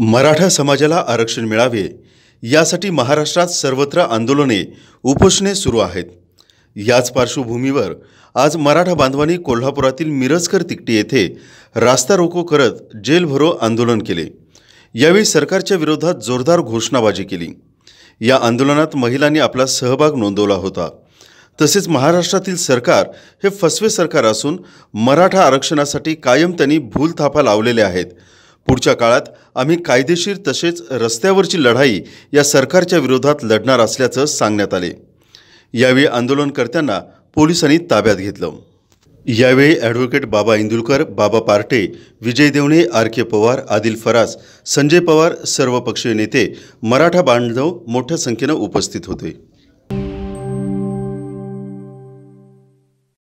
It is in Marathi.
मराठा समाजाला आरक्षण मिळावे यासाठी महाराष्ट्रात सर्वत्र आंदोलने उपोषणे सुरू आहेत याच पार्श्वभूमीवर आज मराठा बांधवांनी कोल्हापुरातील मिरजकर तिकटी येथे रास्ता रोको करत जेल भरो आंदोलन केले यावेळी सरकारच्या विरोधात जोरदार घोषणाबाजी केली या आंदोलनात महिलांनी आपला सहभाग नोंदवला होता तसेच महाराष्ट्रातील सरकार हे फसवे सरकार असून मराठा आरक्षणासाठी कायम त्यांनी भूलथापा लावलेले आहेत पुढच्या काळात आम्ही कायदेशीर तसेच रस्त्यावरची लढाई या सरकारच्या विरोधात लढणार असल्याचं सांगण्यात आले यावेळी आंदोलनकर्त्यांना पोलिसांनी ताब्यात घेतलं यावेळी advocate Baba Indulkar Baba Parte Vijay Devne R K Pawar Adil Faraz Sanjay Pawar सर्वपक्षीय नेते मराठा बांधव मोठ्या संख्येनं उपस्थित होते